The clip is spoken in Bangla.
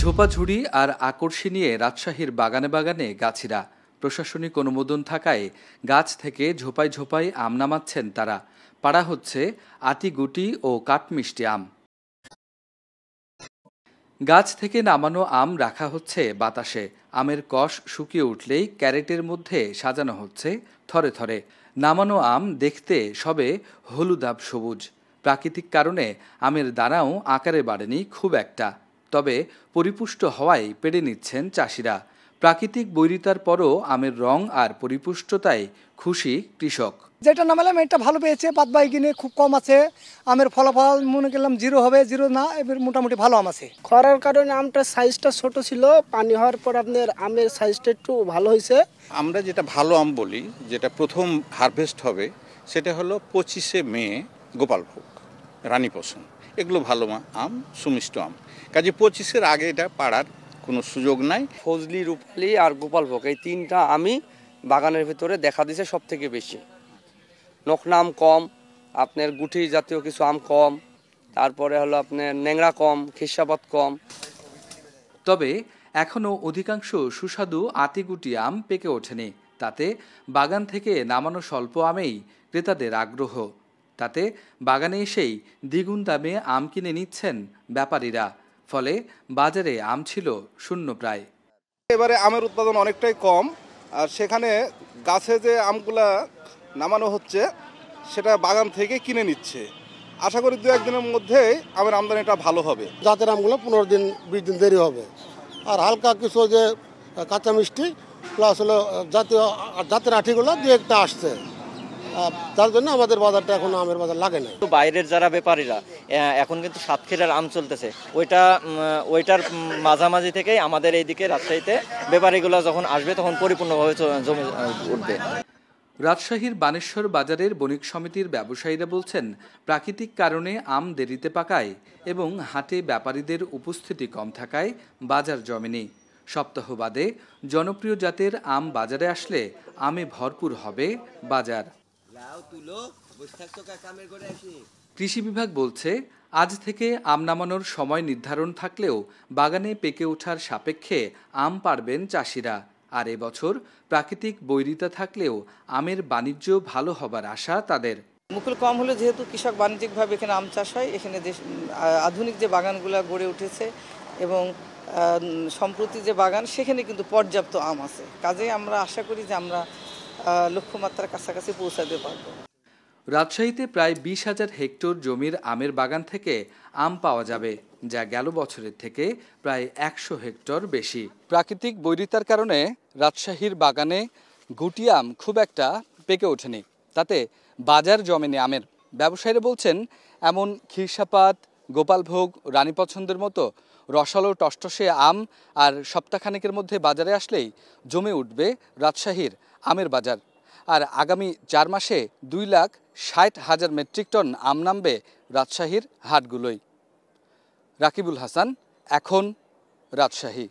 ঝোপাঝুড়ি আর আকর্ষী নিয়ে রাজশাহীর বাগানে বাগানে গাছিরা প্রশাসনিক অনুমোদন থাকায় গাছ থেকে ঝোপাই ঝোপাই আম নামাচ্ছেন তারা পাড়া হচ্ছে আতিগুটি ও কাঠমিষ্টি আম গাছ থেকে নামানো আম রাখা হচ্ছে বাতাসে আমের কষ শুকিয়ে উঠলেই ক্যারেটের মধ্যে সাজানো হচ্ছে থরে থরে নামানো আম দেখতে সবে হলুদাব সবুজ প্রাকৃতিক কারণে আমের দানাও আকারে বাড়েনি খুব একটা তবে পরিপুষ্ট হওয়ায় পেরে নিচ্ছেন চাষিরা প্রাকৃতিক বৈরিতার পরও আমের রং আর পরিপুষ্টতায় খুশি কৃষক যেটা নামালাম এটা ভালো পেয়েছে পাতবাই কিনে খুব কম আছে আমের ফলাফল মনে করলাম জিরো হবে জিরো না এবার মোটামুটি ভালো আম আছে খরার কারণে আমটার সাইজটা ছোট ছিল পানি হওয়ার পর আপনার আমের সাইজটা একটু ভালো হয়েছে আমরা যেটা ভালো আম বলি যেটা প্রথম হারভেস্ট হবে সেটা হলো পঁচিশে মে গোপালভোগ রানী পশম এগুলো ভালো আম সুমিষ্ট আম কাজে পঁচিশের আগে এটা পাড়ার কোনো সুযোগ নাই ফজলি রূপালি আর গোপালভোগ এই তিনটা আমি বাগানের ভিতরে দেখা দিছে সব থেকে বেশি নখনা আম কম আপনার গুটি জাতীয় কিছু আম কম তারপরে হলো আপনার ন্যাংরা কম খিসাবাদ কম তবে এখনও অধিকাংশ সুস্বাদু আতিগুটি আম পেকে ওঠেনি তাতে বাগান থেকে নামানো স্বল্প আমেই ক্রেতাদের আগ্রহ তাতে বাগানে এসেই দ্বিগুণ দামে আম কিনে নিচ্ছেন ব্যাপারীরা ফলে বাজারে আম ছিল শূন্য প্রায় এবারে আমের উৎপাদন অনেকটাই কম আর সেখানে গাছে যে আমগুলা নামানো হচ্ছে সেটা বাগান থেকে কিনে নিচ্ছে আশা করি দু একদিনের মধ্যে আমের আমদানিটা ভালো হবে জাতের আমগুলো পনেরো দিন বিশ দিন দেরি হবে আর হালকা কিছু যে কাঁচা মিষ্টি প্লাস হলো জাতীয় জাতের আঠিগুলো দু একটা আসছে তার জন্য আমাদের বাজারটা এখন আমের বাজার লাগে না বাইরের যারা ব্যাপারীরা এখন কিন্তু সাতক্ষীরার আম চলতেছে ওইটা ওইটার মাঝামাঝি থেকেই আমাদের এইদিকে রাজশাহীতে ব্যাপারীগুলো যখন আসবে তখন পরিপূর্ণভাবে জমে উঠবে রাজশাহীর বানেশ্বর বাজারের বণিক সমিতির ব্যবসায়ীরা বলছেন প্রাকৃতিক কারণে আম দেরিতে পাকায় এবং হাটে ব্যাপারীদের উপস্থিতি কম থাকায় বাজার জমেনি সপ্তাহ বাদে জনপ্রিয় জাতের আম বাজারে আসলে আমে ভরপুর হবে বাজার কৃষি বিভাগ বলছে আজ থেকে আম নামানোর সময় নির্ধারণ থাকলেও বাগানে পেকে ওঠার সাপেক্ষে আম পারবেন চাষিরা আর এবছর প্রাকৃতিক বৈরিতা থাকলেও আমের বাণিজ্য ভালো হবার আশা তাদের মুকুল কম হলে যেহেতু কৃষক বাণিজ্যিকভাবে এখানে আম চাষ হয় এখানে যে আধুনিক যে বাগানগুলো গড়ে উঠেছে এবং সম্প্রতি যে বাগান সেখানে কিন্তু পর্যাপ্ত আম আছে কাজে আমরা আশা করি যে আমরা লক্ষ্যমাত্রার কাছাকাছি পৌঁছাতে পারব রাজশাহীতে প্রায় বিশ হাজার হেক্টর জমির আমের বাগান থেকে আম পাওয়া যাবে যা গেল বছরের থেকে প্রায় একশো হেক্টর বেশি প্রাকৃতিক বৈরিতার কারণে রাজশাহীর বাগানে গুটি আম খুব একটা পেকে ওঠেনি তাতে বাজার জমেনি আমের ব্যবসায়ীরা বলছেন এমন খিরসাপাত গোপালভোগ রানী পছন্দের মতো রসালো টসটসে আম আর সপ্তাহখানেকের মধ্যে বাজারে আসলেই জমে উঠবে রাজশাহীর আমের বাজার আর আগামী চার মাসে দুই লাখ ষাট হাজার মেট্রিক টন আম নামবে রাজশাহীর হাটগুলোই রাকিবুল হাসান এখন রাজশাহী